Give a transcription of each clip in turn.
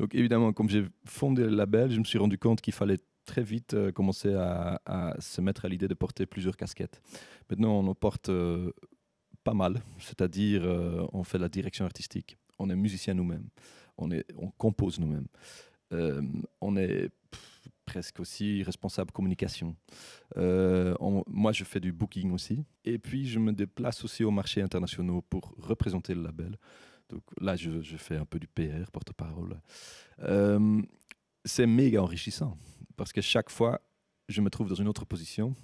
Donc évidemment, comme j'ai fondé le label, je me suis rendu compte qu'il fallait très vite euh, commencer à, se mettre à l'idée de porter plusieurs casquettes. Maintenant, on en porte euh, pas mal, c'est-à-dire euh, on fait la direction artistique, on est musicien nous-mêmes, on, compose nous-mêmes, on est presque aussi responsable communication. moi, je fais du booking aussi, et puis je me déplace aussi aux marchés internationaux pour représenter le label là, je, fais un peu du PR, porte-parole. Euh, c'est méga enrichissant parce que chaque fois, je me trouve dans une autre position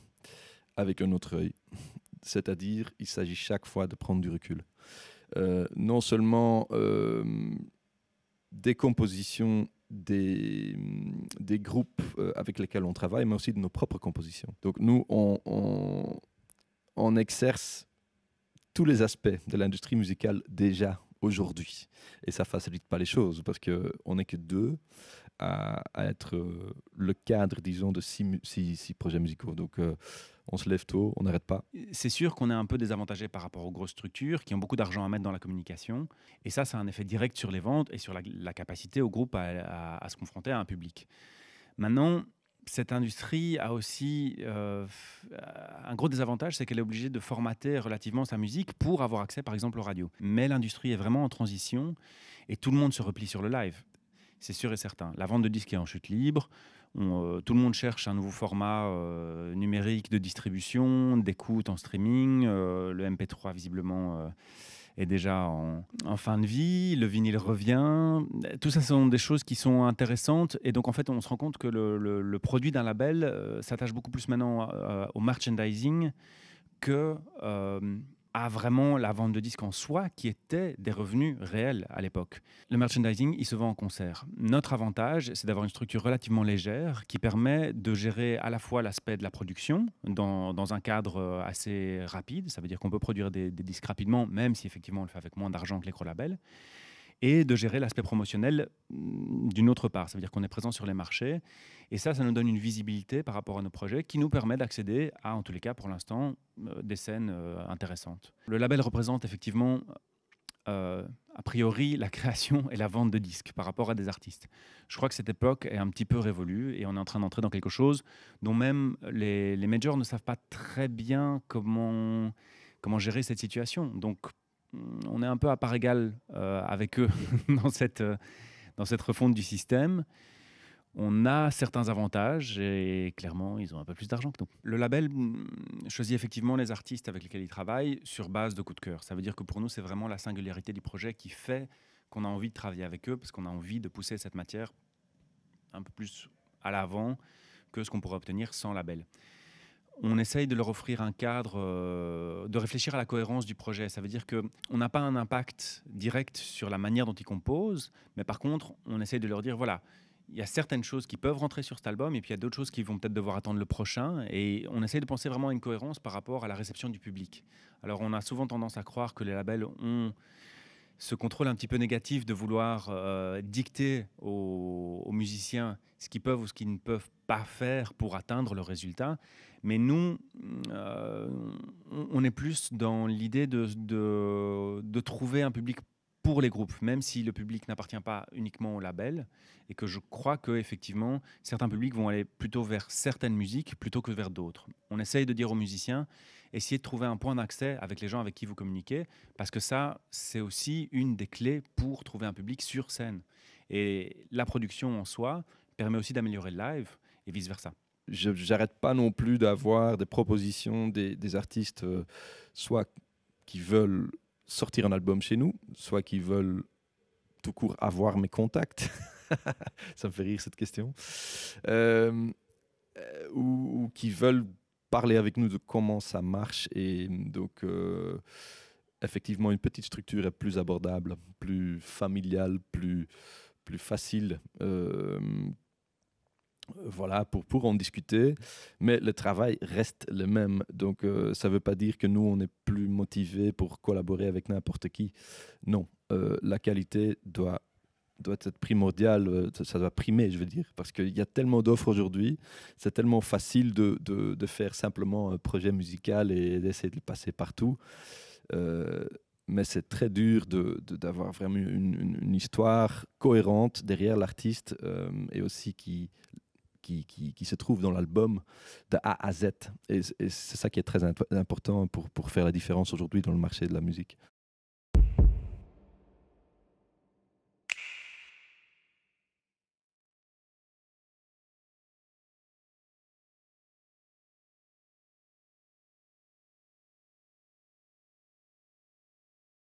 avec un autre œil. C'est-à-dire, il s'agit chaque fois de prendre du recul. Euh, non seulement euh, des compositions des, groupes avec lesquels on travaille, mais aussi de nos propres compositions. Donc nous, on, on exerce tous les aspects de l'industrie musicale déjà aujourd'hui. Et ça facilite pas les choses parce que n'est que deux à, être euh, le cadre, disons, de six, projets musicaux. Donc euh, on se lève tôt, on n'arrête pas. C'est sûr qu'on est un peu désavantagé par rapport aux grosses structures qui ont beaucoup d'argent à mettre dans la communication. Et ça, ça a un effet direct sur les ventes et sur la, capacité au groupe à se confronter à un public. Maintenant, cette industrie a aussi euh, un gros désavantage, c'est qu'elle est obligée de formater relativement sa musique pour avoir accès, par exemple, aux radios. Mais l'industrie est vraiment en transition et tout le monde se replie sur le live c'est sûr et certain. La vente de disques est en chute libre. Euh, tout le monde cherche un nouveau format euh, numérique de distribution, d'écoute en streaming. Euh, le MP3, visiblement, est déjà en, fin de vie. Le vinyle revient. Tout ça, ce sont des choses qui sont intéressantes. Et donc, en fait, on se rend compte que le produit d'un label s'attache beaucoup plus maintenant au merchandising que à vraiment la vente de disques en soi, qui était des revenus réels à l'époque. Le merchandising, il se vend en concert. Notre avantage, c'est d'avoir une structure relativement légère qui permet de gérer à la fois l'aspect de la production dans, un cadre euh, assez rapide. Ça veut dire qu'on peut produire des, disques rapidement, même si effectivement on le fait avec moins d'argent que les gros labels et de gérer l'aspect promotionnel mm, d'une autre part. Ça veut dire qu'on est présent sur les marchés et ça, ça nous donne une visibilité par rapport à nos projets qui nous permet d'accéder à, en tous les cas pour l'instant, euh, des scènes euh, intéressantes. Le label représente effectivement euh, a priori la création et la vente de disques par rapport à des artistes. Je crois que cette époque est un petit peu révolue et on est en train d'entrer dans quelque chose dont même les, les majors ne savent pas très bien comment, comment gérer cette situation. Donc Mm, on est un peu à part égale euh, avec eux euh, dans, cette, refonte du système. On a certains avantages et clairement, ils ont un peu plus d'argent que nous. Le label mm, choisit effectivement les artistes avec lesquels il travaille sur base de coup de cœur. Ça veut dire que pour nous, c'est vraiment la singularité du projet qui fait qu'on a envie de travailler avec eux parce qu'on a envie de pousser cette matière un peu plus à l'avant que ce qu'on pourrait obtenir sans label on essaye de leur offrir un cadre, euh, de réfléchir à la cohérence du projet. Ça veut dire qu'on n'a pas un impact direct sur la manière dont ils composent, mais par contre, on essaye de leur dire, voilà, il y a certaines choses qui peuvent rentrer sur cet album, et puis il y a d'autres choses qui vont peut-être devoir attendre le prochain, et on essaye de penser vraiment à une cohérence par rapport à la réception du public. Alors on a souvent tendance à croire que les labels ont ce contrôle un petit peu négatif de vouloir euh, dicter aux, musiciens ce qu'ils peuvent ou ce qu'ils ne peuvent pas faire pour atteindre le résultat. Mais nous, euh, on est plus dans l'idée de, de trouver un public pour les groupes, même si le public n'appartient pas uniquement au label, et que je crois que effectivement certains publics vont aller plutôt vers certaines musiques plutôt que vers d'autres. On essaye de dire aux musiciens, essayez de trouver un point d'accès avec les gens avec qui vous communiquez, parce que ça, c'est aussi une des clés pour trouver un public sur scène. Et la production en soi permet aussi d'améliorer le live et vice-versa je n'arrête pas non plus d'avoir des propositions des, artistes, euh, soit qui veulent sortir un album chez nous, soit qu'ils veulent tout court avoir mes contacts. Ça me fait rire cette question. Euh, euh, ou, qui veulent parler avec nous de comment ça marche. Et donc, euh, effectivement, une petite structure est plus abordable, plus familiale, plus, plus facile voilà, pour, pour en discuter, mais le travail reste le même. Donc, euh, ça ne veut pas dire que nous, on est plus motivé pour collaborer avec n'importe qui. Non, euh, la qualité doit, doit être primordiale, euh, ça doit primer, je veux dire, parce qu'il y a tellement d'offres aujourd'hui, c'est tellement facile de, faire simplement un projet musical et d'essayer de le passer partout. mais c'est très dur d'avoir de, vraiment une, histoire cohérente derrière l'artiste et aussi qui qui, se trouve dans l'album de A à Z. Et, c'est ça qui est très important pour faire la différence aujourd'hui dans le marché de la musique.